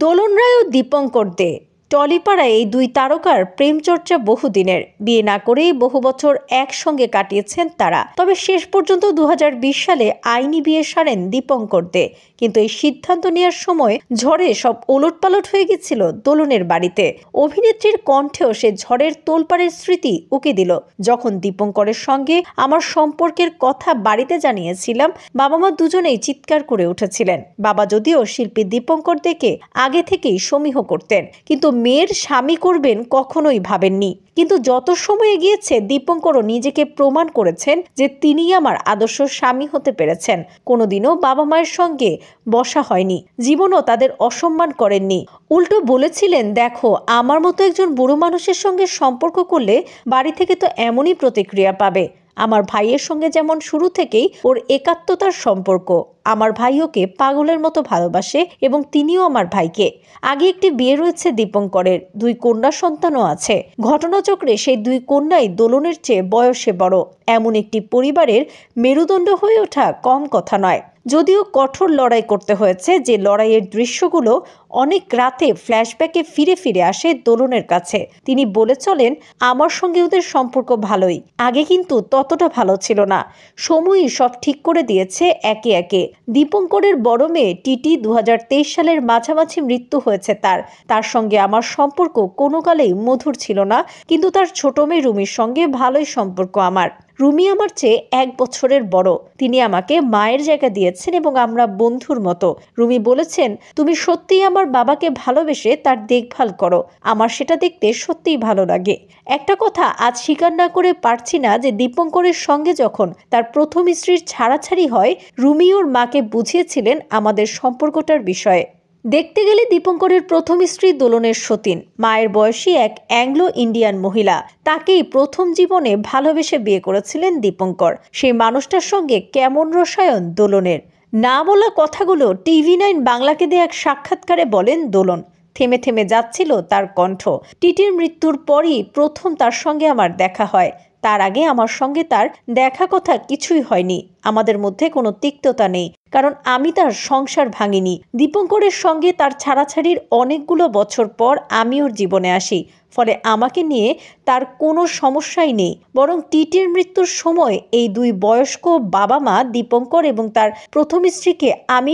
দোলন রায় ও দীপঙ্কর দে টলিপাড়ায় এই দুই তারকার প্রেম চর্চা বহুদিনের বিয়ে না করেই বহু বছর একসঙ্গে কাটিয়েছেন তারা তবে শেষ পর্যন্ত দু সালে আইনি বিয়ে সারেন দীপঙ্কর দে কিন্তু এই সিদ্ধান্ত নেওয়ার সময় ঝড়ে সব ওলটপালট হয়ে গেছিল দোলনের বাড়িতে অভিনেত্রীর কণ্ঠেও সে ঝড়ের তোলপাড়ের স্মৃতি উকে দিল যখন দীপঙ্করের সঙ্গে আমার সম্পর্কের কথা বাড়িতে জানিয়েছিলাম বাবা মা দুজনেই চিৎকার করে উঠেছিলেন বাবা যদিও শিল্পী দীপঙ্কর দেকে আগে থেকেই সমীহ করতেন কিন্তু মেয়ের স্বামী করবেন কখনোই ভাবেননি কিন্তু যত সময় এগিয়েছে দীপঙ্করও নিজেকে প্রমাণ করেছেন যে তিনি আমার আদর্শ স্বামী হতে পেরেছেন কোনোদিনও বাবা মায়ের সঙ্গে বসা হয়নি জীবনও তাদের অসম্মান করেননি উল্টো বলেছিলেন দেখো আমার মতো একজন বুড়ো মানুষের সঙ্গে সম্পর্ক করলে বাড়ি থেকে তো এমনই প্রতিক্রিয়া পাবে আমার ভাইয়ের সঙ্গে যেমন শুরু থেকেই ওর একাত্মতার সম্পর্ক আমার ভাই ওকে পাগলের মতো ভালোবাসে এবং তিনিও আমার ভাইকে আগে একটি বিয়ে রয়েছে দীপঙ্করের দুই কন্যা সন্তানও আছে ঘটনাচক্রে সেই দুই কন্যাই দোলনের চেয়ে বয়সে বড় এমন একটি পরিবারের মেরুদণ্ড হয়ে ওঠা কম কথা নয় যদিও কঠোর লড়াই করতে হয়েছে যে লড়াইয়ের দৃশ্যগুলো অনেক রাতে ফ্ল্যাশব্যাকে ফিরে ফিরে আসে দোলনের কাছে তিনি বলে চলেন আমার সঙ্গে ওদের সম্পর্ক ভালোই আগে কিন্তু ততটা ভালো ছিল না সময়ই সব ঠিক করে দিয়েছে একে একে দীপঙ্করের বড় মেয়ে টিটি দু সালের মাঝামাঝি মৃত্যু হয়েছে তার তার সঙ্গে আমার সম্পর্ক কোনো কালেই মধুর ছিল না কিন্তু তার ছোট মেয়ে রুমির সঙ্গে ভালোই সম্পর্ক আমার রুমি আমার চেয়ে এক বছরের বড় তিনি আমাকে মায়ের জায়গা দিয়েছেন এবং আমরা বন্ধুর মতো রুমি বলেছেন তুমি সত্যিই আমার বাবাকে ভালোবেসে তার দেখভাল করো আমার সেটা দেখতে সত্যিই ভালো লাগে একটা কথা আজ স্বীকার না করে পারছি না যে দীপঙ্করের সঙ্গে যখন তার প্রথম স্ত্রীর ছাড়াছাড়ি হয় রুমি ওর মাকে বুঝিয়েছিলেন আমাদের সম্পর্কটার বিষয়ে দেখতে গেলে দীপঙ্করের প্রথম স্ত্রী দোলনের সতীন মায়ের বয়সী এক অ্যাংলো ইন্ডিয়ান মহিলা তাকেই প্রথম জীবনে ভালোবেসে বিয়ে করেছিলেন দীপঙ্কর সেই মানুষটার সঙ্গে কেমন রসায়ন দোলনের না বলা কথাগুলো টিভি নাইন বাংলাকে দেয়া এক সাক্ষাৎকারে বলেন দোলন থেমে থেমে যাচ্ছিল তার কণ্ঠ টিটির মৃত্যুর পরই প্রথম তার সঙ্গে আমার দেখা হয় তার আগে আমার সঙ্গে তার দেখা কথা কিছুই হয়নি আমাদের মধ্যে কোনো তিক্ততা নেই কারণ আমি তার সংসার ভাঙিনি দীপঙ্করের সঙ্গে তার ছাড়াছাড়ির অনেকগুলো বছর পর আমি ওর জীবনে আসি ফলে আমাকে নিয়ে তার কোনো সমস্যাই নেই বরং টিটির মৃত্যুর সময় এই দুই বয়স্ক বাবা মা দীপঙ্কর এবং তার প্রথম স্ত্রীকে আমি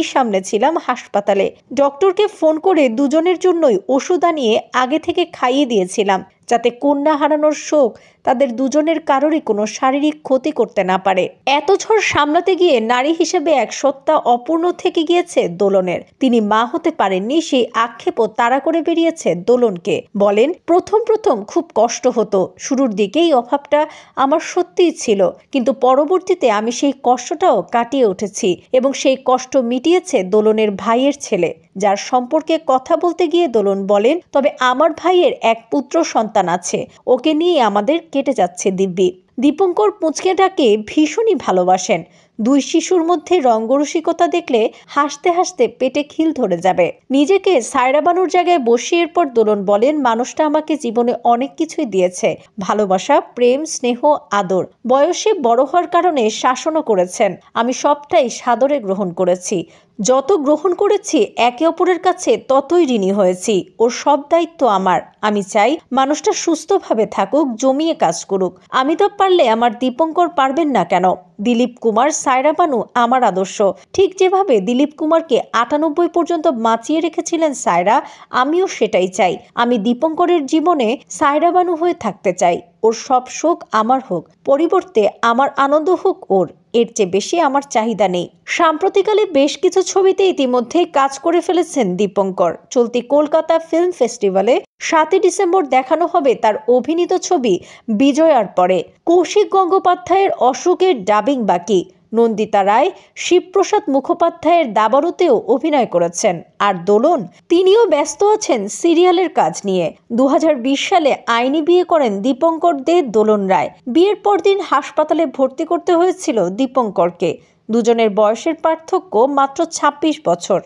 ছিলাম হাসপাতালে ডক্টরকে ফোন করে দুজনের জন্যই ওষুধ আনিয়ে আগে থেকে খাইয়ে দিয়েছিলাম যাতে কন্যা হারানোর শোক তাদের দুজনের কারোরই কোনো শারীরিক ক্ষতি করতে না পারে এত ঝড় সামলাতে গিয়ে নারী হিসেবে এক সত্য সত্তা অপূর্ণ থেকে গিয়েছে দোলনের তিনি মা হতে পারেননি সেই আক্ষেপও তাড়া করে বেরিয়েছে দোলনকে বলেন প্রথম প্রথম খুব কষ্ট হতো শুরুর দিকেই অভাবটা আমার সত্যিই ছিল কিন্তু পরবর্তীতে আমি সেই কষ্টটাও কাটিয়ে উঠেছি এবং সেই কষ্ট মিটিয়েছে দোলনের ভাইয়ের ছেলে যার সম্পর্কে কথা বলতে গিয়ে দোলন বলেন তবে আমার ভাইয়ের এক পুত্র সন্তান আছে ওকে নিয়ে আমাদের কেটে যাচ্ছে দিব্যি দীপঙ্কর ডাকে ভীষণই ভালোবাসেন দুই শিশুর মধ্যে রঙ্গরসিকতা দেখলে হাসতে হাসতে পেটে খিল ধরে যাবে নিজেকে সায়রা বানুর জায়গায় বসিয়ে পর দোলন বলেন মানুষটা আমাকে জীবনে অনেক কিছুই দিয়েছে ভালোবাসা প্রেম স্নেহ আদর বয়সে বড় হওয়ার কারণে শাসনও করেছেন আমি সবটাই সাদরে গ্রহণ করেছি যত গ্রহণ করেছি একে অপরের কাছে ততই ঋণী হয়েছি ওর সব দায়িত্ব আমার আমি চাই মানুষটা সুস্থভাবে থাকুক জমিয়ে কাজ করুক আমি তো পারলে আমার দীপঙ্কর পারবেন না কেন দিলীপ কুমার সায়রা বানু আমার আদর্শ ঠিক যেভাবে দিলীপ কুমারকে আটানব্বই পর্যন্ত বাঁচিয়ে রেখেছিলেন সায়রা আমিও সেটাই চাই আমি দীপঙ্করের জীবনে সায়রা বানু হয়ে থাকতে চাই ওর সব সুখ আমার হোক পরিবর্তে আমার আনন্দ হোক ওর এর চেয়ে বেশি আমার চাহিদা নেই সাম্প্রতিককালে বেশ কিছু ছবিতে ইতিমধ্যে কাজ করে ফেলেছেন দীপঙ্কর চলতি কলকাতা ফিল্ম ফেস্টিভ্যালে সাতই ডিসেম্বর দেখানো হবে তার অভিনীত ছবি বিজয়ার পরে কৌশিক গঙ্গোপাধ্যায়ের অশোকের ডাবিং বাকি নন্দিতা রায় শিবপ্রসাদ মুখোপাধ্যায়ের দাবারতেও অভিনয় করেছেন আর দোলন তিনিও ব্যস্ত আছেন সিরিয়ালের কাজ নিয়ে দু সালে আইনি বিয়ে করেন দীপঙ্কর দে দোলন রায় বিয়ের পর দিন হাসপাতালে ভর্তি করতে হয়েছিল দীপঙ্করকে দুজনের বয়সের পার্থক্য মাত্র ২৬ বছর